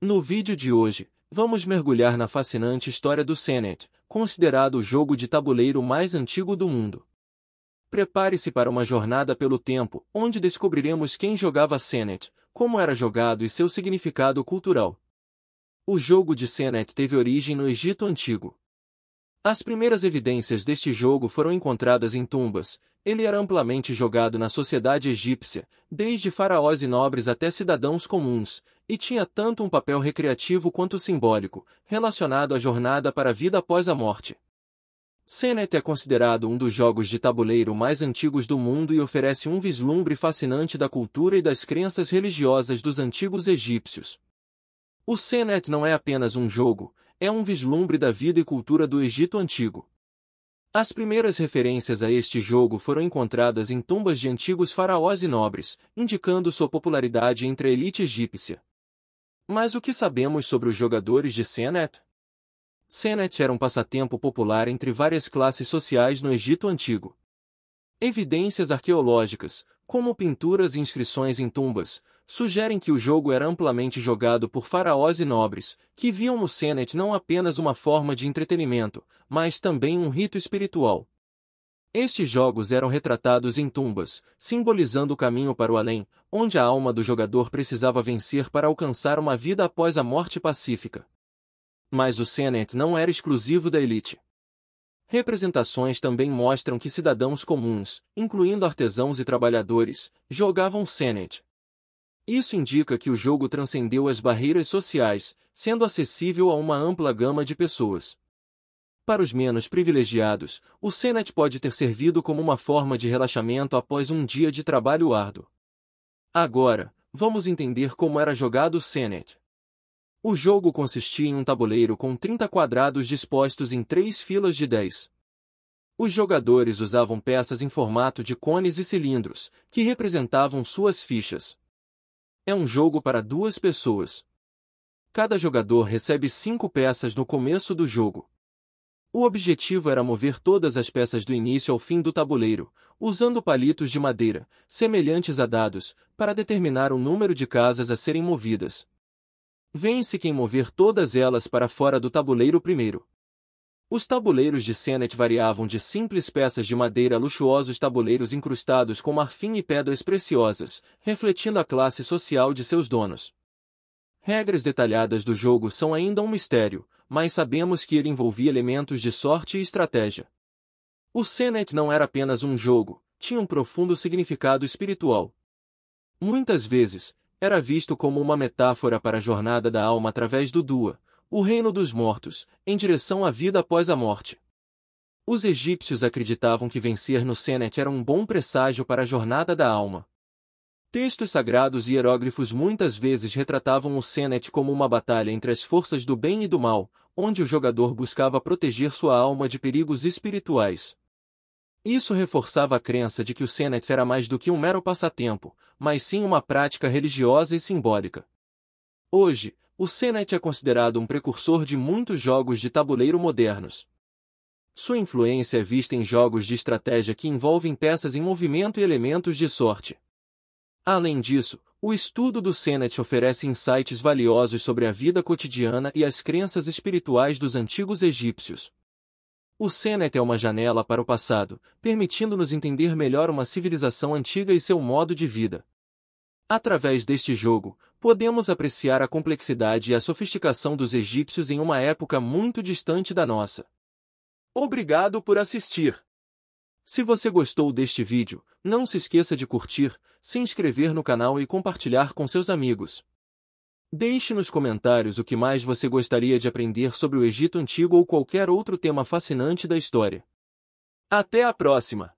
No vídeo de hoje, vamos mergulhar na fascinante história do Senet, considerado o jogo de tabuleiro mais antigo do mundo. Prepare-se para uma jornada pelo tempo, onde descobriremos quem jogava Senet, como era jogado e seu significado cultural. O jogo de Senet teve origem no Egito Antigo. As primeiras evidências deste jogo foram encontradas em tumbas. Ele era amplamente jogado na sociedade egípcia, desde faraós e nobres até cidadãos comuns, e tinha tanto um papel recreativo quanto simbólico, relacionado à jornada para a vida após a morte. Senet é considerado um dos jogos de tabuleiro mais antigos do mundo e oferece um vislumbre fascinante da cultura e das crenças religiosas dos antigos egípcios. O Senet não é apenas um jogo, é um vislumbre da vida e cultura do Egito Antigo. As primeiras referências a este jogo foram encontradas em tumbas de antigos faraós e nobres, indicando sua popularidade entre a elite egípcia. Mas o que sabemos sobre os jogadores de Senet? Senet era um passatempo popular entre várias classes sociais no Egito Antigo. Evidências arqueológicas, como pinturas e inscrições em tumbas, sugerem que o jogo era amplamente jogado por faraós e nobres, que viam no Senet não apenas uma forma de entretenimento, mas também um rito espiritual, estes jogos eram retratados em tumbas, simbolizando o caminho para o além, onde a alma do jogador precisava vencer para alcançar uma vida após a morte pacífica. Mas o Senet não era exclusivo da elite. Representações também mostram que cidadãos comuns, incluindo artesãos e trabalhadores, jogavam Senet. Isso indica que o jogo transcendeu as barreiras sociais, sendo acessível a uma ampla gama de pessoas. Para os menos privilegiados, o Senet pode ter servido como uma forma de relaxamento após um dia de trabalho árduo. Agora, vamos entender como era jogado o Senet. O jogo consistia em um tabuleiro com 30 quadrados dispostos em três filas de 10. Os jogadores usavam peças em formato de cones e cilindros, que representavam suas fichas. É um jogo para duas pessoas. Cada jogador recebe cinco peças no começo do jogo, o objetivo era mover todas as peças do início ao fim do tabuleiro, usando palitos de madeira, semelhantes a dados, para determinar o número de casas a serem movidas. Vence quem mover todas elas para fora do tabuleiro primeiro. Os tabuleiros de Senet variavam de simples peças de madeira a luxuosos tabuleiros incrustados com marfim e pedras preciosas, refletindo a classe social de seus donos. Regras detalhadas do jogo são ainda um mistério, mas sabemos que ele envolvia elementos de sorte e estratégia. O Senet não era apenas um jogo, tinha um profundo significado espiritual. Muitas vezes, era visto como uma metáfora para a jornada da alma através do Dua, o reino dos mortos, em direção à vida após a morte. Os egípcios acreditavam que vencer no Senet era um bom presságio para a jornada da alma. Textos sagrados e hieróglifos muitas vezes retratavam o Senet como uma batalha entre as forças do bem e do mal, onde o jogador buscava proteger sua alma de perigos espirituais. Isso reforçava a crença de que o Senet era mais do que um mero passatempo, mas sim uma prática religiosa e simbólica. Hoje, o Senet é considerado um precursor de muitos jogos de tabuleiro modernos. Sua influência é vista em jogos de estratégia que envolvem peças em movimento e elementos de sorte. Além disso, o estudo do Senet oferece insights valiosos sobre a vida cotidiana e as crenças espirituais dos antigos egípcios. O Senet é uma janela para o passado, permitindo-nos entender melhor uma civilização antiga e seu modo de vida. Através deste jogo, podemos apreciar a complexidade e a sofisticação dos egípcios em uma época muito distante da nossa. Obrigado por assistir! Se você gostou deste vídeo, não se esqueça de curtir, se inscrever no canal e compartilhar com seus amigos. Deixe nos comentários o que mais você gostaria de aprender sobre o Egito Antigo ou qualquer outro tema fascinante da história. Até a próxima!